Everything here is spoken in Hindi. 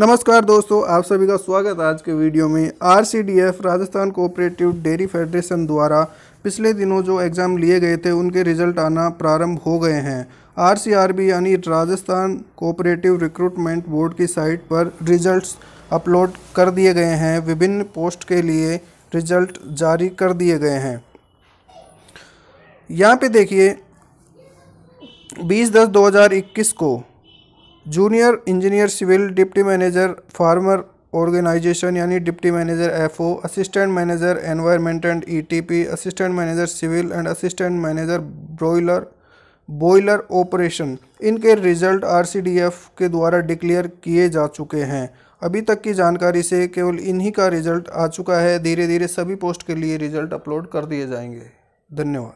नमस्कार दोस्तों आप सभी का स्वागत है आज के वीडियो में R Rajasthan cooperative dairy federation द्वारा पिछले दिनों जो एग्ज़ाम लिए गए थे उनके रिजल्ट आना प्रारंभ हो गए हैं आरसीआरबी यानी राजस्थान कोऑपरेटिव रिक्रूटमेंट बोर्ड की साइट पर रिजल्ट्स अपलोड कर दिए गए हैं विभिन्न पोस्ट के लिए रिजल्ट जारी कर दिए गए हैं यहाँ पे देखिए बीस दस दो को junior engineer civil deputy manager farmer organisation यानी deputy manager FO assistant manager environment and ETP assistant manager civil and assistant manager broiler boiler operation इनके रिजल्ट आरसीडीएफ के द्वारा डिक्लेयर किए जा चुके हैं अभी तक की जानकारी से केवल इन्हीं का रिजल्ट आ चुका है धीरे धीरे सभी पोस्ट के लिए रिजल्ट अपलोड कर दिए जाएंगे धन्यवाद